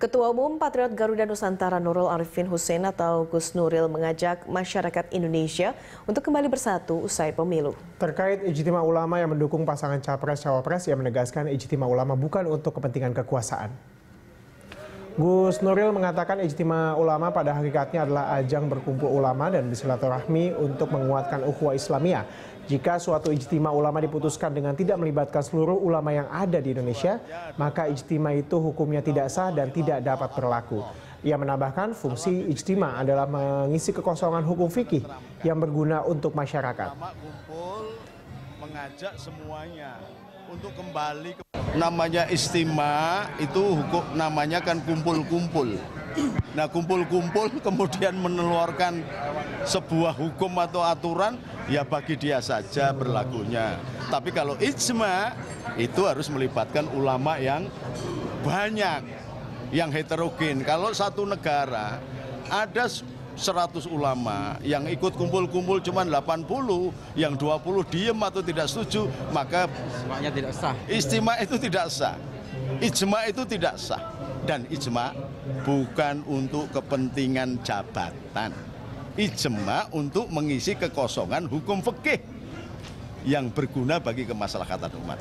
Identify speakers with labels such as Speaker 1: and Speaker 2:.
Speaker 1: Ketua Umum Patriot Garuda Nusantara Nurul Arifin Hussein atau Gus Nuril mengajak masyarakat Indonesia untuk kembali bersatu usai pemilu.
Speaker 2: Terkait ijtima ulama yang mendukung pasangan capres-cawapres, yang menegaskan ijtima ulama bukan untuk kepentingan kekuasaan. Gus Nuril mengatakan ijtima ulama pada hakikatnya adalah ajang berkumpul ulama dan bersilaturahmi untuk menguatkan ukhuwah Islamiyah. Jika suatu ijtima ulama diputuskan dengan tidak melibatkan seluruh ulama yang ada di Indonesia, maka ijtima itu hukumnya tidak sah dan tidak dapat berlaku. Ia menambahkan fungsi ijtima adalah mengisi kekosongan hukum fikih yang berguna untuk masyarakat.
Speaker 3: Mengajak semuanya untuk kembali ke namanya istimewa itu hukum namanya kan kumpul-kumpul. Nah kumpul-kumpul kemudian meneluarkan sebuah hukum atau aturan ya bagi dia saja berlakunya. Tapi kalau ijma itu harus melibatkan ulama yang banyak, yang heterogen. Kalau satu negara ada 100 ulama, yang ikut kumpul-kumpul cuma 80, yang 20 diem atau tidak setuju, maka istimewa tidak sah. itu tidak sah. Ijma itu tidak sah. Dan ijma bukan untuk kepentingan jabatan. Ijma untuk mengisi kekosongan hukum fikih yang berguna bagi kemaslahatan umat.